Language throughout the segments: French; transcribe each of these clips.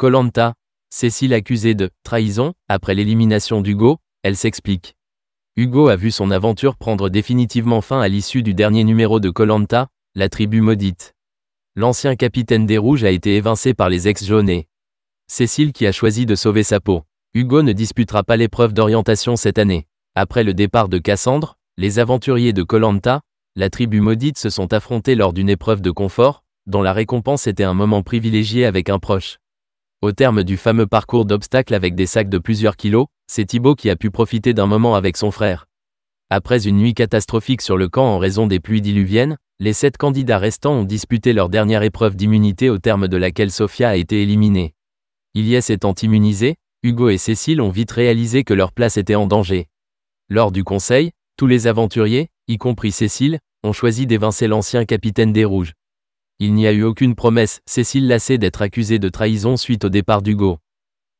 Colanta, Cécile accusée de trahison, après l'élimination d'Hugo, elle s'explique. Hugo a vu son aventure prendre définitivement fin à l'issue du dernier numéro de Colanta, la tribu maudite. L'ancien capitaine des Rouges a été évincé par les ex-jaunés. Cécile qui a choisi de sauver sa peau. Hugo ne disputera pas l'épreuve d'orientation cette année. Après le départ de Cassandre, les aventuriers de Colanta, la tribu maudite se sont affrontés lors d'une épreuve de confort, dont la récompense était un moment privilégié avec un proche. Au terme du fameux parcours d'obstacles avec des sacs de plusieurs kilos, c'est Thibaut qui a pu profiter d'un moment avec son frère. Après une nuit catastrophique sur le camp en raison des pluies diluviennes, les sept candidats restants ont disputé leur dernière épreuve d'immunité au terme de laquelle Sofia a été éliminée. Ilyes étant immunisé, Hugo et Cécile ont vite réalisé que leur place était en danger. Lors du conseil, tous les aventuriers, y compris Cécile, ont choisi d'évincer l'ancien capitaine des Rouges. Il n'y a eu aucune promesse, Cécile Lassé d'être accusée de trahison suite au départ d'Hugo.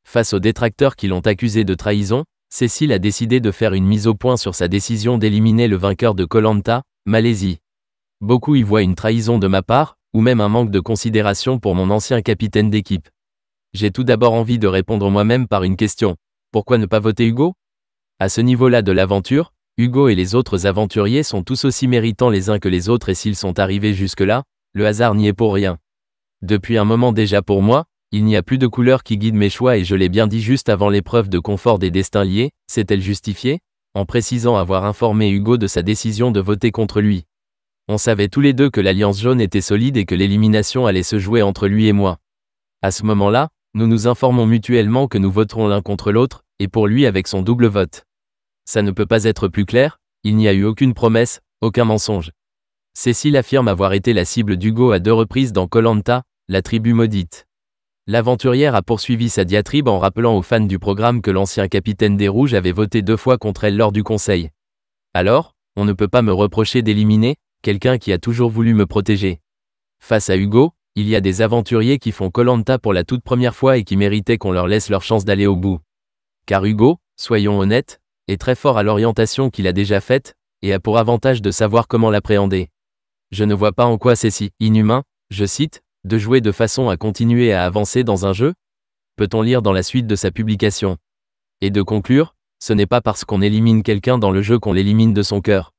Face aux détracteurs qui l'ont accusée de trahison, Cécile a décidé de faire une mise au point sur sa décision d'éliminer le vainqueur de Colanta, Malaisie. Beaucoup y voient une trahison de ma part, ou même un manque de considération pour mon ancien capitaine d'équipe. J'ai tout d'abord envie de répondre moi-même par une question. Pourquoi ne pas voter Hugo À ce niveau-là de l'aventure, Hugo et les autres aventuriers sont tous aussi méritants les uns que les autres et s'ils sont arrivés jusque-là, le hasard n'y est pour rien. Depuis un moment déjà pour moi, il n'y a plus de couleur qui guide mes choix et je l'ai bien dit juste avant l'épreuve de confort des destins liés, s'est-elle justifiée En précisant avoir informé Hugo de sa décision de voter contre lui. On savait tous les deux que l'alliance jaune était solide et que l'élimination allait se jouer entre lui et moi. À ce moment-là, nous nous informons mutuellement que nous voterons l'un contre l'autre, et pour lui avec son double vote. Ça ne peut pas être plus clair, il n'y a eu aucune promesse, aucun mensonge. Cécile affirme avoir été la cible d'Hugo à deux reprises dans Colanta, la tribu maudite. L'aventurière a poursuivi sa diatribe en rappelant aux fans du programme que l'ancien capitaine des Rouges avait voté deux fois contre elle lors du conseil. Alors, on ne peut pas me reprocher d'éliminer quelqu'un qui a toujours voulu me protéger. Face à Hugo, il y a des aventuriers qui font Colanta pour la toute première fois et qui méritaient qu'on leur laisse leur chance d'aller au bout. Car Hugo, soyons honnêtes, est très fort à l'orientation qu'il a déjà faite, et a pour avantage de savoir comment l'appréhender. Je ne vois pas en quoi c'est si inhumain, je cite, de jouer de façon à continuer à avancer dans un jeu Peut-on lire dans la suite de sa publication. Et de conclure, ce n'est pas parce qu'on élimine quelqu'un dans le jeu qu'on l'élimine de son cœur.